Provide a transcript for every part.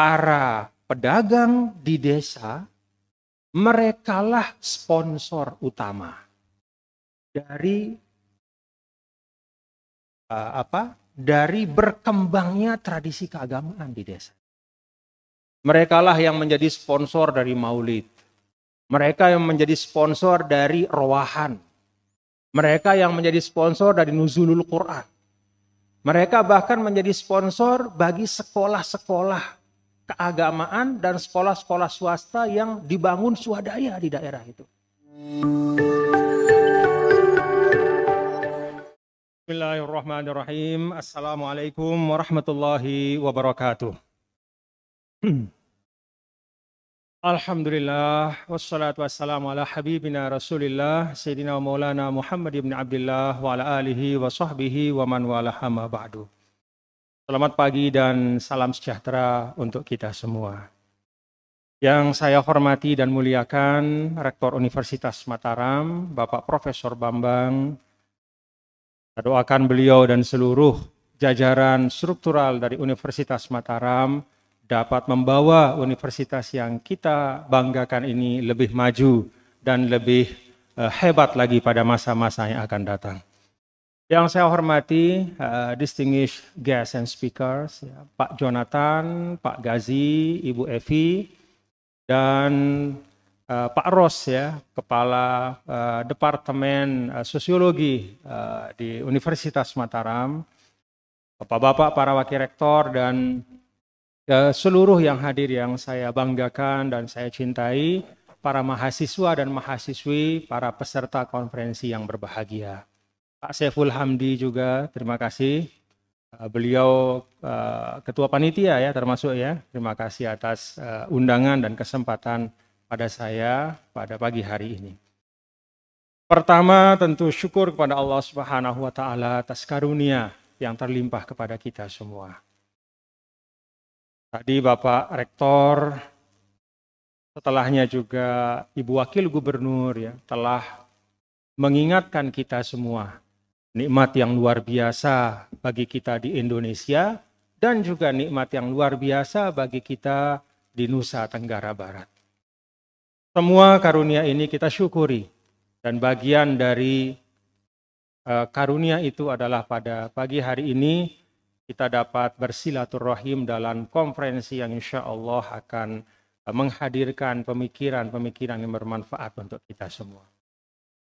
para pedagang di desa, merekalah sponsor utama dari eh, apa? Dari berkembangnya tradisi keagamaan di desa. Merekalah yang menjadi sponsor dari maulid. Mereka yang menjadi sponsor dari rohan. Mereka yang menjadi sponsor dari nuzulul Quran. Mereka bahkan menjadi sponsor bagi sekolah-sekolah keagamaan dan sekolah-sekolah swasta yang dibangun swadaya di daerah itu. Bismillahirrahmanirrahim. Assalamualaikum warahmatullahi wabarakatuh. Hmm. Alhamdulillah wassalatu wassalamu ala habibina Rasulillah Sayyidina Maulana Muhammad ibn Abdullah wa ala alihi wa sahbihi wa man wala hama ba'du. Selamat pagi dan salam sejahtera untuk kita semua. Yang saya hormati dan muliakan Rektor Universitas Mataram, Bapak Profesor Bambang. Saya doakan beliau dan seluruh jajaran struktural dari Universitas Mataram dapat membawa universitas yang kita banggakan ini lebih maju dan lebih eh, hebat lagi pada masa-masa yang akan datang. Yang saya hormati, uh, distinguished guests and speakers, ya, Pak Jonathan, Pak Gazi, Ibu Evi, dan uh, Pak Ros ya, Kepala uh, Departemen uh, Sosiologi uh, di Universitas Mataram, Bapak-bapak para wakil rektor dan uh, seluruh yang hadir yang saya banggakan dan saya cintai, para mahasiswa dan mahasiswi, para peserta konferensi yang berbahagia. Pak Saiful Hamdi juga terima kasih. Eh, beliau eh, ketua panitia ya termasuk ya. Terima kasih atas eh, undangan dan kesempatan pada saya pada pagi hari ini. Pertama tentu syukur kepada Allah Subhanahu wa taala atas karunia yang terlimpah kepada kita semua. Tadi Bapak Rektor setelahnya juga Ibu Wakil Gubernur ya telah mengingatkan kita semua nikmat yang luar biasa bagi kita di Indonesia dan juga nikmat yang luar biasa bagi kita di Nusa Tenggara Barat. Semua karunia ini kita syukuri dan bagian dari eh, karunia itu adalah pada pagi hari ini kita dapat bersilaturahim dalam konferensi yang insya Allah akan eh, menghadirkan pemikiran-pemikiran yang bermanfaat untuk kita semua.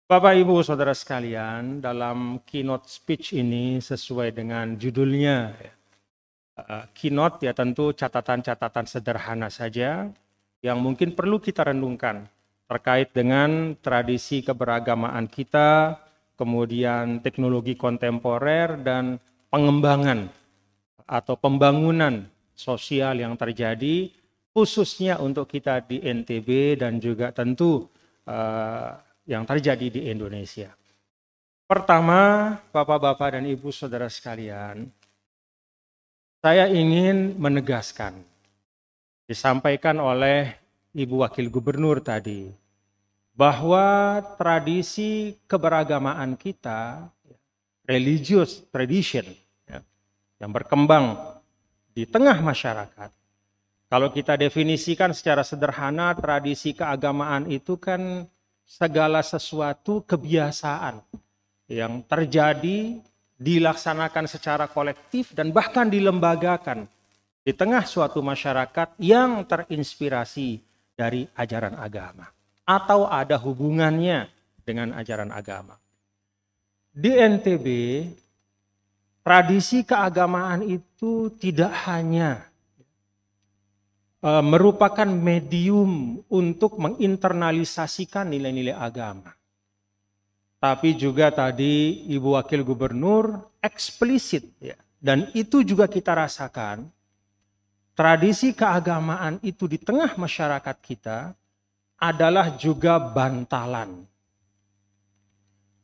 Bapak Ibu Saudara sekalian, dalam keynote speech ini sesuai dengan judulnya uh, keynote ya tentu catatan-catatan sederhana saja yang mungkin perlu kita renungkan terkait dengan tradisi keberagamaan kita, kemudian teknologi kontemporer dan pengembangan atau pembangunan sosial yang terjadi khususnya untuk kita di NTB dan juga tentu uh, yang terjadi di Indonesia. Pertama, Bapak-bapak dan Ibu saudara sekalian, saya ingin menegaskan disampaikan oleh Ibu Wakil Gubernur tadi bahwa tradisi keberagamaan kita religious tradition ya, yang berkembang di tengah masyarakat. Kalau kita definisikan secara sederhana, tradisi keagamaan itu kan segala sesuatu kebiasaan yang terjadi dilaksanakan secara kolektif dan bahkan dilembagakan di tengah suatu masyarakat yang terinspirasi dari ajaran agama atau ada hubungannya dengan ajaran agama. Di NTB, tradisi keagamaan itu tidak hanya E, merupakan medium untuk menginternalisasikan nilai-nilai agama. Tapi juga tadi Ibu Wakil Gubernur eksplisit ya. Dan itu juga kita rasakan tradisi keagamaan itu di tengah masyarakat kita adalah juga bantalan.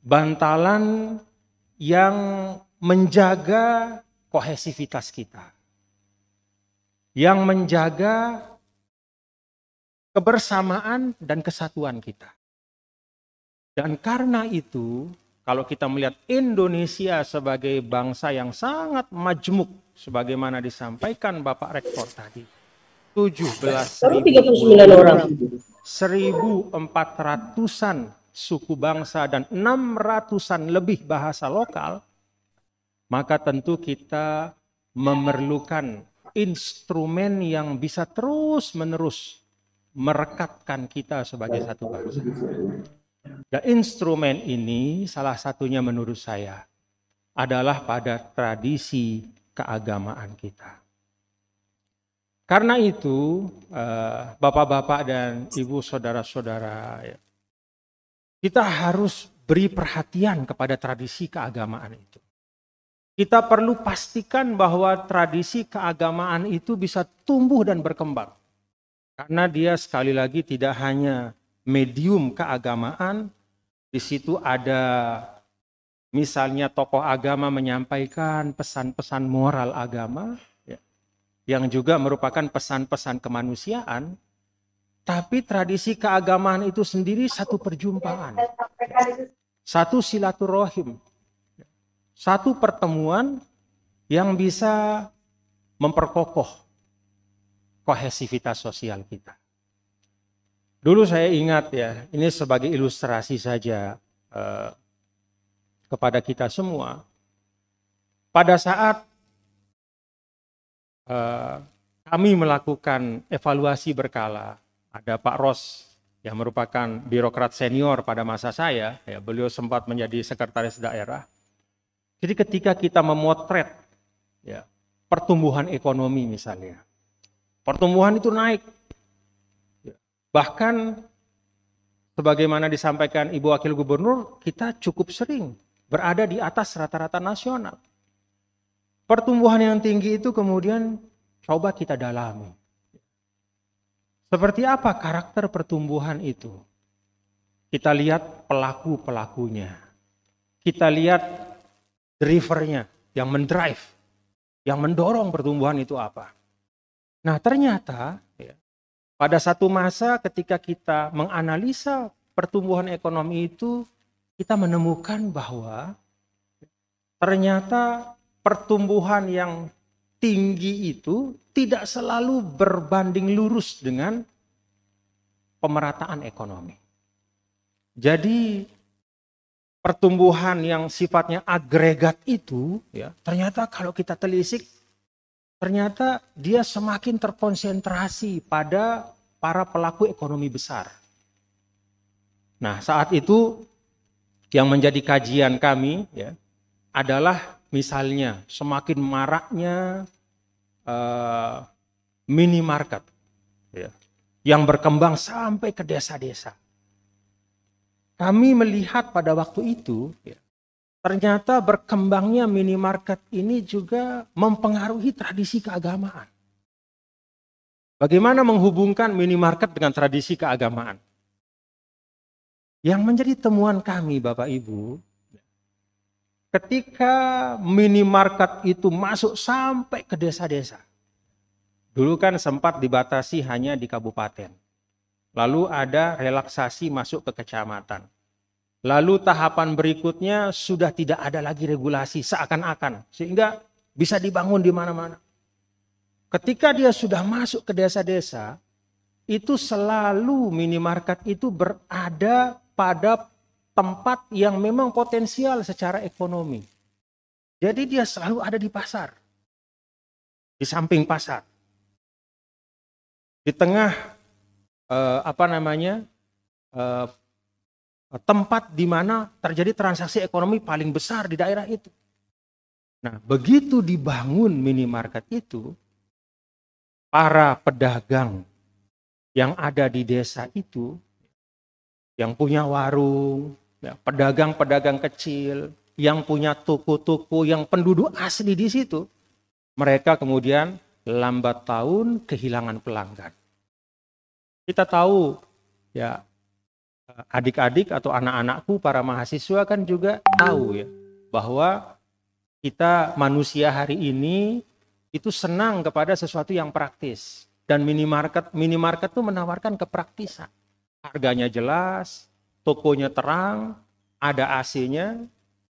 Bantalan yang menjaga kohesivitas kita yang menjaga kebersamaan dan kesatuan kita. Dan karena itu, kalau kita melihat Indonesia sebagai bangsa yang sangat majemuk sebagaimana disampaikan Bapak Rektor tadi, 17. orang 1.400-an suku bangsa dan 600-an lebih bahasa lokal, maka tentu kita memerlukan instrumen yang bisa terus-menerus merekatkan kita sebagai satu bangsa. Dan ya, instrumen ini salah satunya menurut saya adalah pada tradisi keagamaan kita. Karena itu, eh, bapak-bapak dan ibu saudara-saudara, ya, kita harus beri perhatian kepada tradisi keagamaan itu. Kita perlu pastikan bahwa tradisi keagamaan itu bisa tumbuh dan berkembang. Karena dia sekali lagi tidak hanya medium keagamaan, di situ ada misalnya tokoh agama menyampaikan pesan-pesan moral agama, ya, yang juga merupakan pesan-pesan kemanusiaan, tapi tradisi keagamaan itu sendiri satu perjumpaan, satu silaturahim, satu pertemuan yang bisa memperkokoh kohesivitas sosial kita. Dulu saya ingat ya, ini sebagai ilustrasi saja eh, kepada kita semua. Pada saat eh, kami melakukan evaluasi berkala, ada Pak Ros yang merupakan birokrat senior pada masa saya, ya beliau sempat menjadi sekretaris daerah. Jadi ketika kita memotret ya, pertumbuhan ekonomi misalnya, pertumbuhan itu naik. Ya, bahkan sebagaimana disampaikan Ibu Wakil Gubernur, kita cukup sering berada di atas rata-rata nasional. Pertumbuhan yang tinggi itu kemudian coba kita dalami. Seperti apa karakter pertumbuhan itu? Kita lihat pelaku-pelakunya. Kita lihat drivernya, yang mendrive, yang mendorong pertumbuhan itu apa. Nah ternyata ya, pada satu masa ketika kita menganalisa pertumbuhan ekonomi itu, kita menemukan bahwa ternyata pertumbuhan yang tinggi itu tidak selalu berbanding lurus dengan pemerataan ekonomi. Jadi pertumbuhan yang sifatnya agregat itu ya ternyata kalau kita telisik ternyata dia semakin terkonsentrasi pada para pelaku ekonomi besar. Nah, saat itu yang menjadi kajian kami ya adalah misalnya semakin maraknya uh, minimarket ya yang berkembang sampai ke desa-desa kami melihat pada waktu itu, ya, ternyata berkembangnya minimarket ini juga mempengaruhi tradisi keagamaan. Bagaimana menghubungkan minimarket dengan tradisi keagamaan? Yang menjadi temuan kami, Bapak Ibu, ketika minimarket itu masuk sampai ke desa-desa. Dulu kan sempat dibatasi hanya di kabupaten. Lalu ada relaksasi masuk ke kecamatan. Lalu tahapan berikutnya sudah tidak ada lagi regulasi seakan-akan sehingga bisa dibangun di mana-mana. Ketika dia sudah masuk ke desa-desa, itu selalu minimarket itu berada pada tempat yang memang potensial secara ekonomi. Jadi dia selalu ada di pasar. Di samping pasar. Di tengah uh, apa namanya uh, tempat di mana terjadi transaksi ekonomi paling besar di daerah itu. Nah, begitu dibangun minimarket itu, para pedagang yang ada di desa itu, yang punya warung, ya, pedagang-pedagang kecil, yang punya toko-toko, yang penduduk asli di situ, mereka kemudian lambat tahun kehilangan pelanggan. Kita tahu ya adik-adik atau anak-anakku para mahasiswa kan juga tahu ya bahwa kita manusia hari ini itu senang kepada sesuatu yang praktis dan minimarket minimarket tuh menawarkan kepraktisan. Harganya jelas, tokonya terang, ada AC-nya,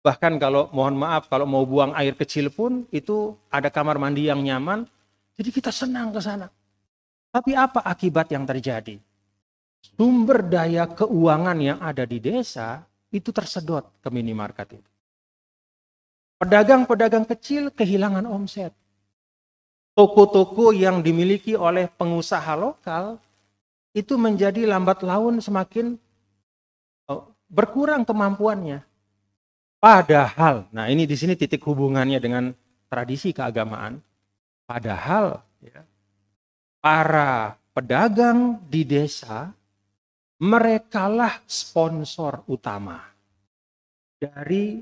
bahkan kalau mohon maaf kalau mau buang air kecil pun itu ada kamar mandi yang nyaman. Jadi kita senang ke sana. Tapi apa akibat yang terjadi? Sumber daya keuangan yang ada di desa itu tersedot ke minimarket itu. Pedagang-pedagang kecil kehilangan omset. Toko-toko yang dimiliki oleh pengusaha lokal itu menjadi lambat laun semakin oh, berkurang kemampuannya. Padahal, nah ini di sini titik hubungannya dengan tradisi keagamaan. Padahal ya, para pedagang di desa, merekalah sponsor utama dari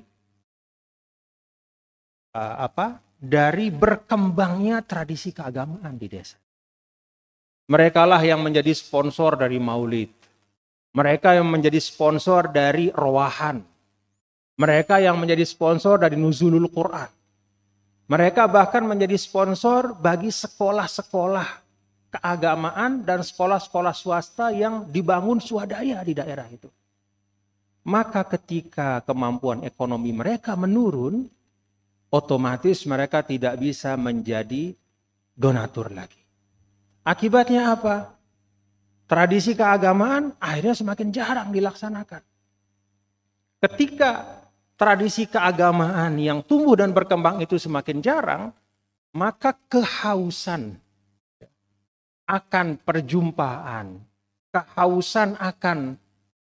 eh, apa? Dari berkembangnya tradisi keagamaan di desa. Merekalah yang menjadi sponsor dari maulid. Mereka yang menjadi sponsor dari rohan. Mereka yang menjadi sponsor dari nuzulul Quran. Mereka bahkan menjadi sponsor bagi sekolah-sekolah keagamaan dan sekolah-sekolah swasta yang dibangun swadaya di daerah itu. Maka ketika kemampuan ekonomi mereka menurun, otomatis mereka tidak bisa menjadi donatur lagi. Akibatnya apa? Tradisi keagamaan akhirnya semakin jarang dilaksanakan. Ketika tradisi keagamaan yang tumbuh dan berkembang itu semakin jarang, maka kehausan akan perjumpaan, kehausan akan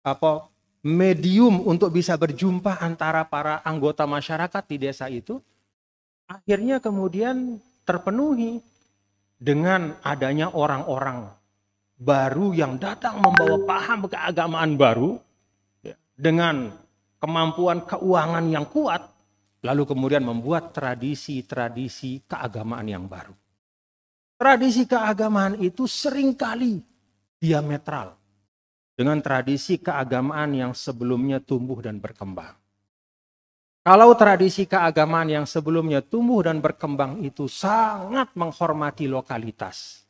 apa medium untuk bisa berjumpa antara para anggota masyarakat di desa itu akhirnya kemudian terpenuhi dengan adanya orang-orang baru yang datang membawa paham keagamaan baru ya, dengan kemampuan keuangan yang kuat lalu kemudian membuat tradisi-tradisi keagamaan yang baru. Tradisi keagamaan itu seringkali diametral dengan tradisi keagamaan yang sebelumnya tumbuh dan berkembang. Kalau tradisi keagamaan yang sebelumnya tumbuh dan berkembang itu sangat menghormati lokalitas,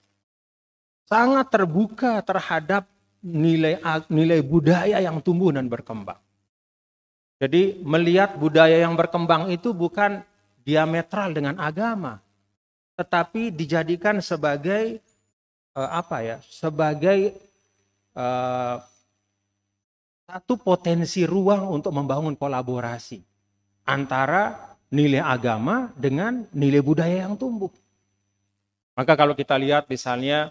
sangat terbuka terhadap nilai nilai budaya yang tumbuh dan berkembang. Jadi melihat budaya yang berkembang itu bukan diametral dengan agama, tetapi dijadikan sebagai uh, apa ya? Sebagai uh, satu potensi ruang untuk membangun kolaborasi antara nilai agama dengan nilai budaya yang tumbuh. Maka kalau kita lihat misalnya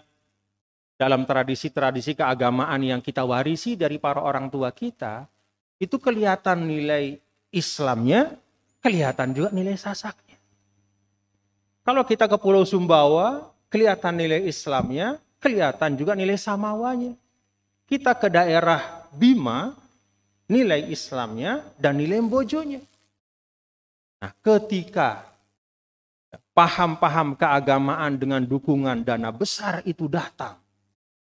dalam tradisi-tradisi keagamaan yang kita warisi dari para orang tua kita, itu kelihatan nilai Islamnya, kelihatan juga nilai sasak. Kalau kita ke Pulau Sumbawa, kelihatan nilai Islamnya, kelihatan juga nilai samawanya. Kita ke daerah Bima, nilai Islamnya dan nilai Mbojonya. Nah, ketika paham-paham keagamaan dengan dukungan dana besar itu datang,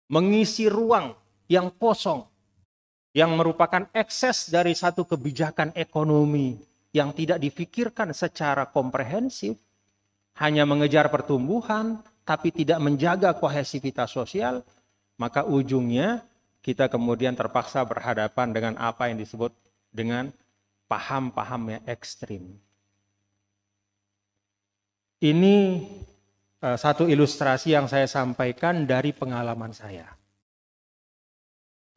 mengisi ruang yang kosong, yang merupakan ekses dari satu kebijakan ekonomi yang tidak difikirkan secara komprehensif, hanya mengejar pertumbuhan tapi tidak menjaga kohesivitas sosial, maka ujungnya kita kemudian terpaksa berhadapan dengan apa yang disebut dengan paham-paham yang ekstrim. Ini eh, satu ilustrasi yang saya sampaikan dari pengalaman saya.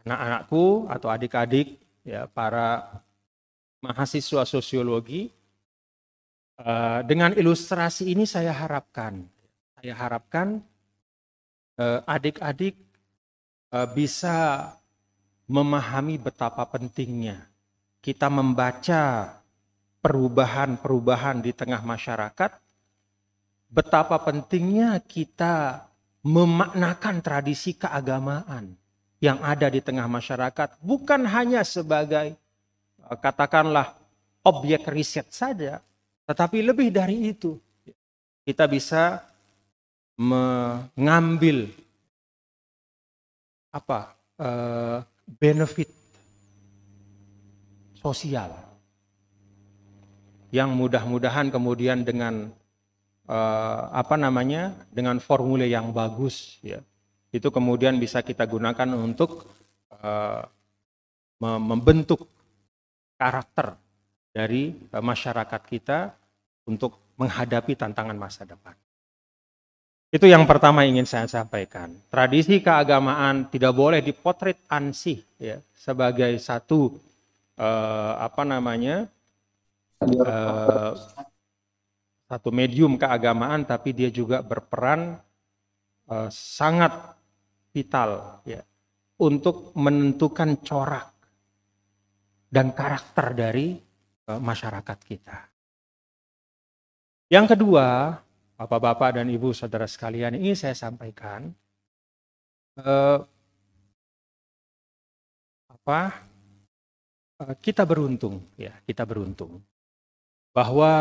Anak-anakku atau adik-adik, ya para mahasiswa sosiologi, Eh, dengan ilustrasi ini saya harapkan, saya harapkan eh, adik-adik uh, uh, bisa memahami betapa pentingnya kita membaca perubahan-perubahan di tengah masyarakat, betapa pentingnya kita memaknakan tradisi keagamaan yang ada di tengah masyarakat, bukan hanya sebagai katakanlah objek riset saja, tetapi lebih dari itu, kita bisa mengambil apa eh, benefit sosial yang mudah-mudahan kemudian dengan eh, apa namanya dengan formula yang bagus ya itu kemudian bisa kita gunakan untuk eh, membentuk karakter dari masyarakat kita untuk menghadapi tantangan masa depan. Itu yang pertama ingin saya sampaikan. Tradisi keagamaan tidak boleh dipotret ansih ya sebagai satu eh, apa namanya eh, satu medium keagamaan, tapi dia juga berperan eh, sangat vital ya untuk menentukan corak dan karakter dari eh, masyarakat kita. Yang kedua, Bapak-bapak dan Ibu saudara sekalian, ini saya sampaikan eh, apa eh, kita beruntung ya, kita beruntung bahwa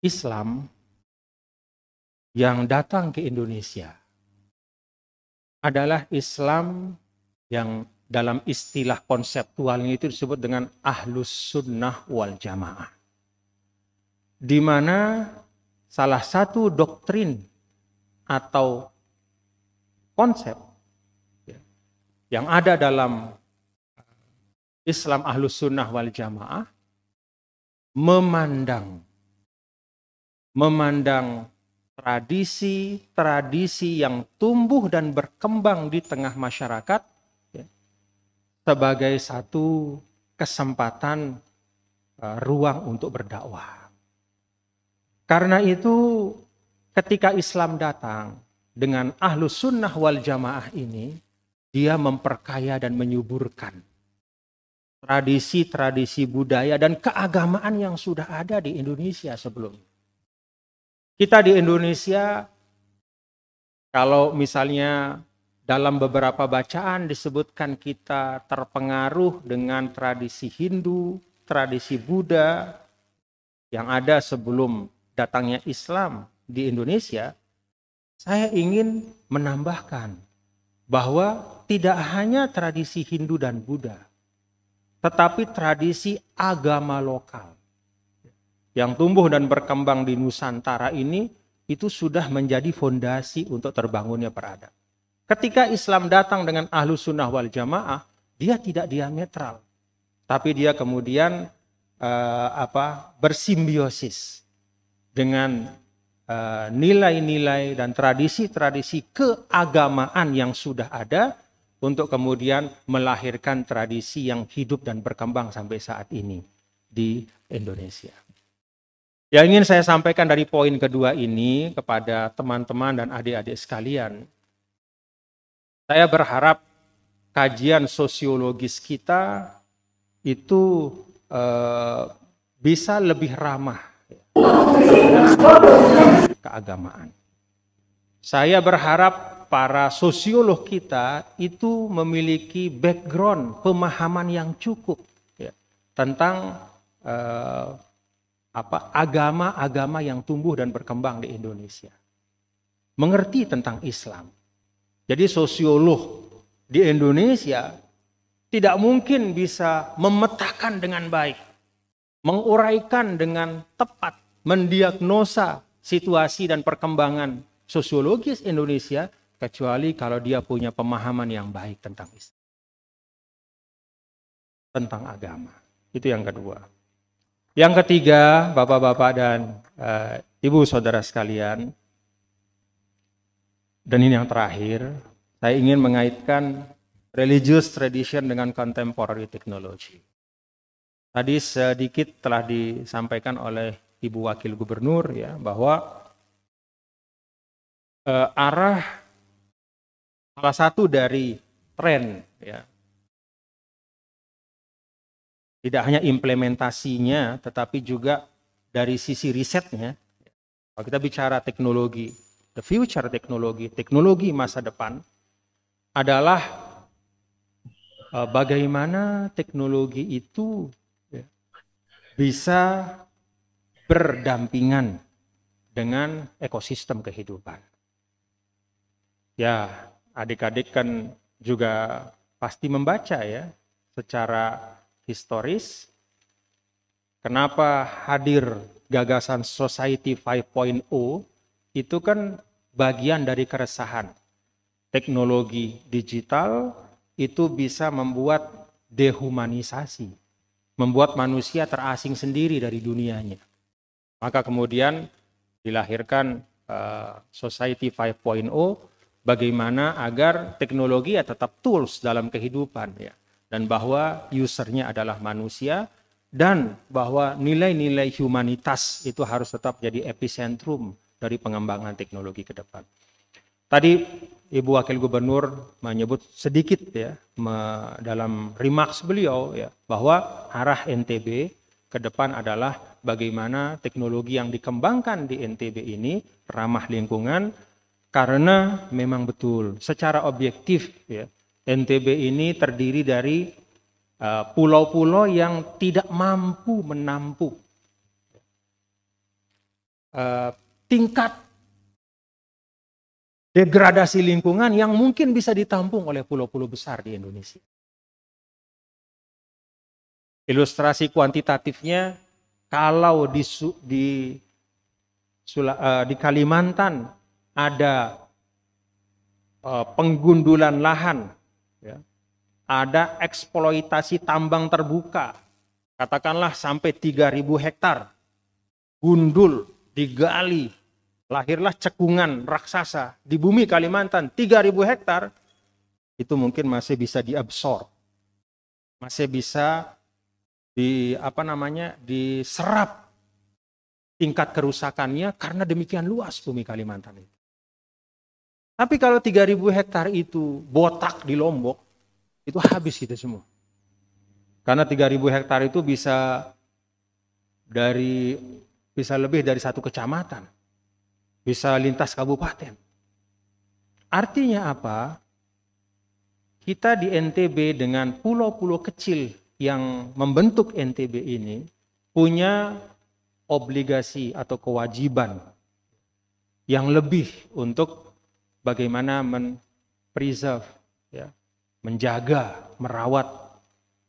Islam yang datang ke Indonesia adalah Islam yang dalam istilah konseptualnya itu disebut dengan ahlus sunnah wal jamaah. Di mana salah satu doktrin atau konsep yang ada dalam Islam ahlus sunnah wal jamaah memandang memandang tradisi-tradisi yang tumbuh dan berkembang di tengah masyarakat sebagai satu kesempatan uh, ruang untuk berdakwah. Karena itu ketika Islam datang dengan ahlu sunnah wal jamaah ini, dia memperkaya dan menyuburkan tradisi-tradisi budaya dan keagamaan yang sudah ada di Indonesia sebelum. Kita di Indonesia, kalau misalnya dalam beberapa bacaan disebutkan kita terpengaruh dengan tradisi Hindu, tradisi Buddha yang ada sebelum datangnya Islam di Indonesia, saya ingin menambahkan bahwa tidak hanya tradisi Hindu dan Buddha, tetapi tradisi agama lokal yang tumbuh dan berkembang di Nusantara ini itu sudah menjadi fondasi untuk terbangunnya peradaban. Ketika Islam datang dengan ahlu sunnah wal jamaah, dia tidak diametral, tapi dia kemudian uh, apa bersimbiosis dengan eh, nilai-nilai uh, dan tradisi-tradisi keagamaan yang sudah ada untuk kemudian melahirkan tradisi yang hidup dan berkembang sampai saat ini di Indonesia. Yang ingin saya sampaikan dari poin kedua ini kepada teman-teman dan adik-adik sekalian, saya berharap kajian sosiologis kita itu eh, bisa lebih ramah keagamaan. Saya berharap para sosiolog kita itu memiliki background pemahaman yang cukup ya, tentang eh, apa agama-agama yang tumbuh dan berkembang di Indonesia, mengerti tentang Islam, jadi sosiolog di Indonesia tidak mungkin bisa memetakan dengan baik, menguraikan dengan tepat, mendiagnosa situasi dan perkembangan sosiologis Indonesia kecuali kalau dia punya pemahaman yang baik tentang Islam. Tentang agama. Itu yang kedua. Yang ketiga, Bapak-bapak dan uh, Ibu saudara sekalian, dan ini yang terakhir, saya ingin mengaitkan religious tradition dengan contemporary technology. Tadi sedikit telah disampaikan oleh Ibu Wakil Gubernur ya bahwa eh, arah salah satu dari tren ya tidak hanya implementasinya tetapi juga dari sisi risetnya. Kalau kita bicara teknologi, the future teknologi, teknologi masa depan adalah uh, bagaimana teknologi itu ya, bisa berdampingan dengan ekosistem kehidupan. Ya, adik-adik kan juga pasti membaca ya secara historis kenapa hadir gagasan Society 5.0 itu kan bagian dari keresahan. Teknologi digital itu bisa membuat dehumanisasi, membuat manusia terasing sendiri dari dunianya. Maka kemudian dilahirkan uh, Society 5.0 bagaimana agar teknologi ya tetap tools dalam kehidupan ya dan bahwa usernya adalah manusia dan bahwa nilai-nilai humanitas itu harus tetap jadi epicentrum dari pengembangan teknologi ke depan. Tadi Ibu Wakil Gubernur menyebut sedikit ya dalam remarks beliau ya bahwa arah NTB ke depan adalah bagaimana teknologi yang dikembangkan di NTB ini ramah lingkungan karena memang betul secara objektif ya NTB ini terdiri dari e, pulau-pulau uh, yang tidak mampu menampung uh, tingkat degradasi lingkungan yang mungkin bisa ditampung oleh pulau-pulau besar di Indonesia. Ilustrasi kuantitatifnya, kalau di, di, eh, di Kalimantan ada eh, penggundulan lahan, ya, ada eksploitasi tambang terbuka, katakanlah sampai 3.000 hektar, gundul, digali, lahirlah cekungan raksasa di bumi Kalimantan 3000 hektar itu mungkin masih bisa diabsorb masih bisa di apa namanya diserap tingkat kerusakannya karena demikian luas bumi Kalimantan itu. Tapi kalau 3000 hektar itu botak di Lombok itu habis kita semua. Karena 3000 hektar itu bisa dari bisa lebih dari satu kecamatan bisa lintas kabupaten. Artinya apa? Kita di NTB dengan pulau-pulau kecil yang membentuk NTB ini punya obligasi atau kewajiban yang lebih untuk bagaimana men-preserve, ya, menjaga, merawat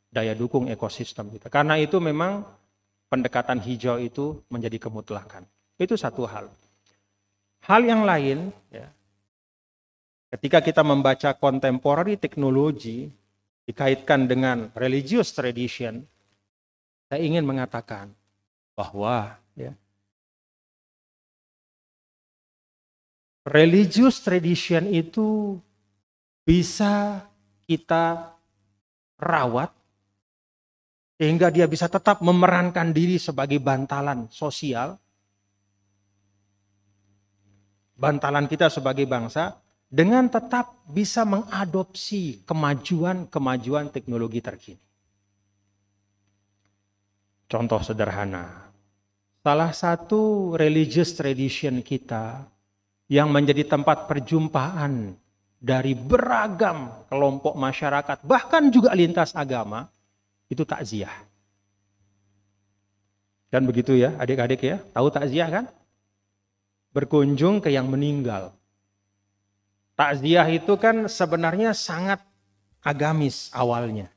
daya dukung ekosistem kita. Karena itu memang pendekatan hijau itu menjadi kemutlakan. Itu satu hal. Hal yang lain, ya, ketika kita membaca contemporary teknologi dikaitkan dengan religious tradition, saya ingin mengatakan bahwa ya, religious tradition itu bisa kita rawat sehingga dia bisa tetap memerankan diri sebagai bantalan sosial bantalan kita sebagai bangsa dengan tetap bisa mengadopsi kemajuan-kemajuan teknologi terkini. Contoh sederhana, salah satu religious tradition kita yang menjadi tempat perjumpaan dari beragam kelompok masyarakat, bahkan juga lintas agama, itu takziah. Dan begitu ya, adik-adik ya, tahu takziah kan? berkunjung ke yang meninggal. Takziah itu kan sebenarnya sangat agamis awalnya.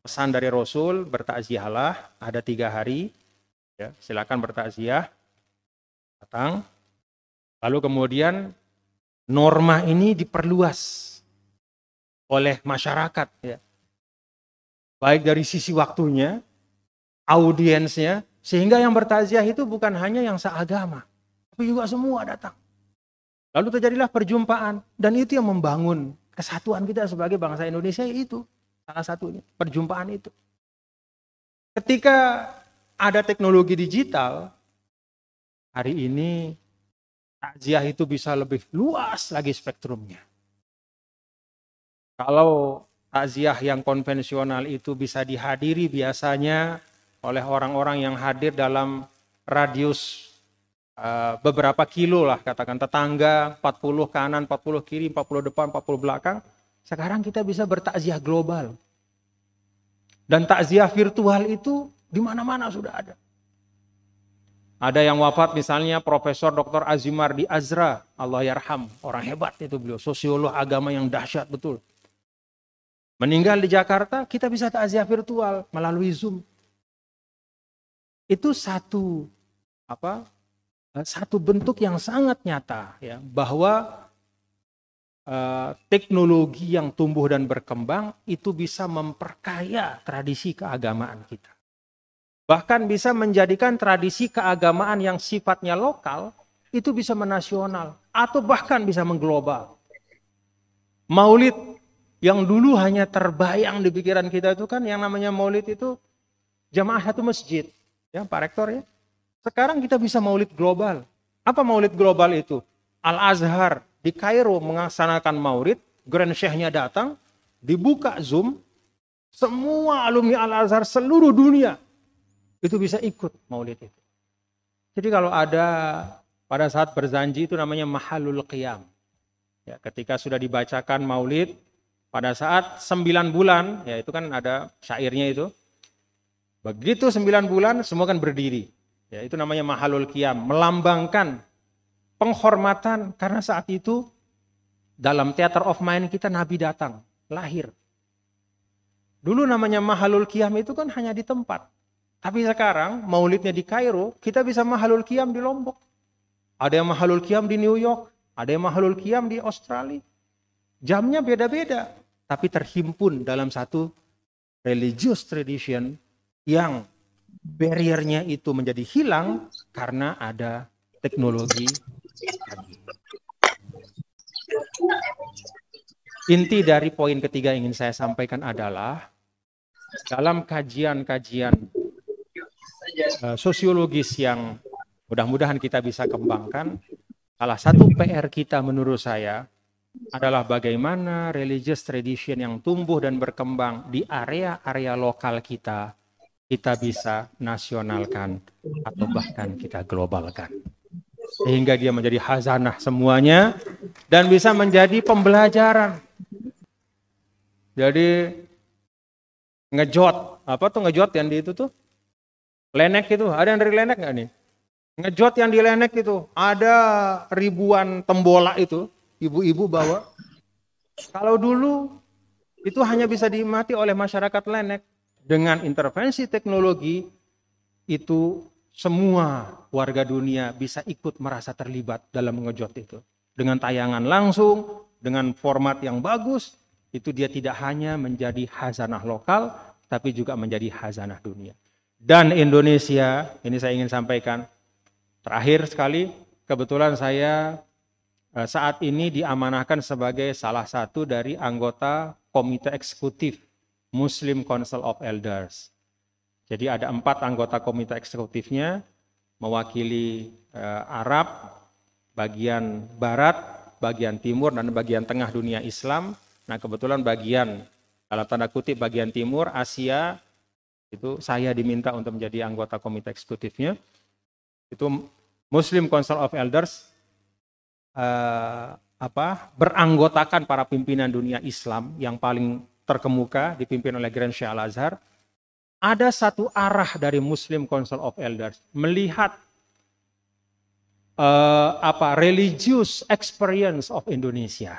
Pesan dari Rasul bertakziahlah ada tiga hari. Ya, silakan bertakziah, datang. Lalu kemudian norma ini diperluas oleh masyarakat. Ya. Baik dari sisi waktunya, audiensnya, sehingga yang bertakziah itu bukan hanya yang seagama tapi juga semua datang. Lalu terjadilah perjumpaan dan itu yang membangun kesatuan kita sebagai bangsa Indonesia itu salah satunya perjumpaan itu. Ketika ada teknologi digital hari ini takziah itu bisa lebih luas lagi spektrumnya. Kalau takziah yang konvensional itu bisa dihadiri biasanya oleh orang-orang yang hadir dalam radius Eh, beberapa kilo lah katakan tetangga 40 kanan 40 kiri 40 depan 40 belakang sekarang kita bisa bertakziah global dan takziah virtual itu di mana-mana sudah ada ada yang wafat misalnya Profesor Dr. Azimar di Azra, Allah yarham, orang hebat itu beliau, sosiolog agama yang dahsyat betul. Meninggal di Jakarta, kita bisa takziah virtual melalui Zoom. Itu satu apa Eh, satu bentuk yang sangat nyata ya bahwa uh, teknologi yang tumbuh dan berkembang itu bisa memperkaya tradisi keagamaan kita. Bahkan bisa menjadikan tradisi keagamaan yang sifatnya lokal itu bisa menasional atau bahkan bisa mengglobal. Maulid yang dulu hanya terbayang di pikiran kita itu kan yang namanya maulid itu jamaah satu masjid. Ya, Pak Rektor ya. Sekarang kita bisa maulid global. Apa maulid global itu? Al-Azhar di Kairo mengaksanakan maulid, Grand sheikhnya datang, dibuka Zoom, semua alumni Al-Azhar seluruh dunia itu bisa ikut maulid itu. Jadi kalau ada pada saat berjanji itu namanya mahalul qiyam. Ya, ketika sudah dibacakan maulid, pada saat sembilan bulan, ya itu kan ada syairnya itu, begitu sembilan bulan semua kan berdiri Ya, itu namanya mahalul kiam, melambangkan penghormatan karena saat itu dalam theater of mind kita Nabi datang, lahir. Dulu namanya mahalul kiam itu kan hanya di tempat. Tapi sekarang maulidnya di Kairo, kita bisa mahalul kiam di Lombok. Ada yang mahalul kiam di New York, ada yang mahalul kiam di Australia. Jamnya beda-beda, tapi terhimpun dalam satu religious tradition yang barriernya itu menjadi hilang karena ada teknologi tadi. Inti dari poin ketiga yang ingin saya sampaikan adalah dalam kajian-kajian uh, sosiologis yang mudah-mudahan kita bisa kembangkan, salah satu PR kita menurut saya adalah bagaimana religious tradition yang tumbuh dan berkembang di area-area lokal kita kita bisa nasionalkan atau bahkan kita globalkan. Sehingga dia menjadi hazanah semuanya dan bisa menjadi pembelajaran. Jadi ngejot, apa tuh ngejot yang di itu tuh? Lenek itu, ada yang dari lenek gak nih? Ngejot yang di lenek itu, ada ribuan tembola itu, ibu-ibu bawa. Kalau dulu itu hanya bisa dimati oleh masyarakat lenek dengan intervensi teknologi itu semua warga dunia bisa ikut merasa terlibat dalam mengejot itu. Dengan tayangan langsung, dengan format yang bagus, itu dia tidak hanya menjadi hazanah lokal, tapi juga menjadi hazanah dunia. Dan Indonesia, ini saya ingin sampaikan, terakhir sekali, kebetulan saya eh, saat ini diamanahkan sebagai salah satu dari anggota komite eksekutif Muslim Council of Elders. Jadi ada empat anggota komite eksekutifnya, mewakili uh, Arab, bagian Barat, bagian Timur, dan bagian Tengah dunia Islam. Nah kebetulan bagian, dalam tanda kutip bagian Timur, Asia, itu saya diminta untuk menjadi anggota komite eksekutifnya. Itu Muslim Council of Elders eh, apa beranggotakan para pimpinan dunia Islam yang paling terkemuka dipimpin oleh Grand Syekh Al-Azhar, ada satu arah dari Muslim Council of Elders melihat uh, apa religious experience of Indonesia.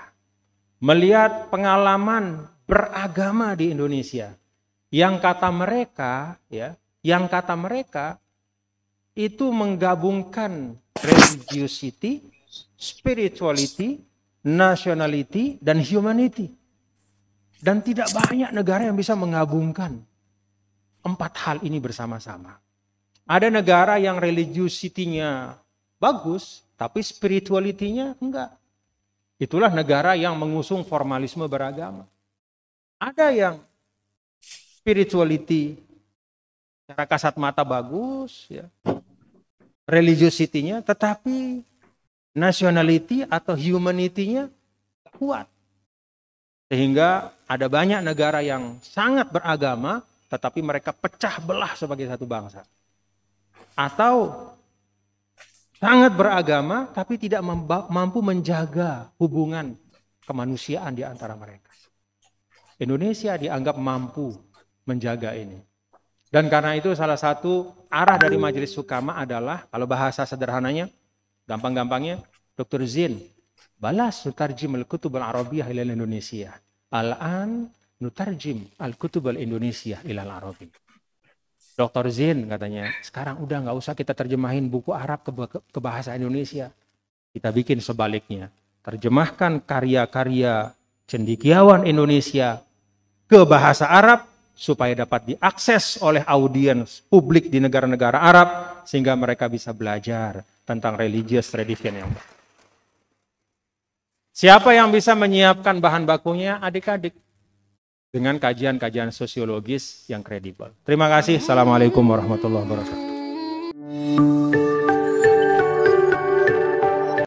Melihat pengalaman beragama di Indonesia. Yang kata mereka ya, yang kata mereka itu menggabungkan religiosity, spirituality, nationality dan humanity. Dan tidak banyak negara yang bisa mengagungkan empat hal ini bersama-sama. Ada negara yang religiositinya bagus, tapi spiritualitinya enggak. Itulah negara yang mengusung formalisme beragama. Ada yang spirituality secara kasat mata bagus, ya. religiositinya, tetapi nationality atau humanitinya kuat. Sehingga ada banyak negara yang sangat beragama tetapi mereka pecah belah sebagai satu bangsa. Atau sangat beragama tapi tidak mampu menjaga hubungan kemanusiaan di antara mereka. Indonesia dianggap mampu menjaga ini. Dan karena itu salah satu arah dari Majelis Sukama adalah kalau bahasa sederhananya, gampang-gampangnya, Dr. Zin balas nutarjim al-kutub al-arabiyah ilal Indonesia. Al-an nutarjim al-kutub al-Indonesia ilal Arabi. Dr. Zin katanya, sekarang udah nggak usah kita terjemahin buku Arab ke, ke bahasa Indonesia. Kita bikin sebaliknya. Terjemahkan karya-karya cendikiawan Indonesia ke bahasa Arab supaya dapat diakses oleh audiens publik di negara-negara Arab sehingga mereka bisa belajar tentang religious tradition yang baik. Siapa yang bisa menyiapkan bahan bakunya adik-adik dengan kajian-kajian sosiologis yang kredibel. Terima kasih. Assalamualaikum warahmatullahi wabarakatuh.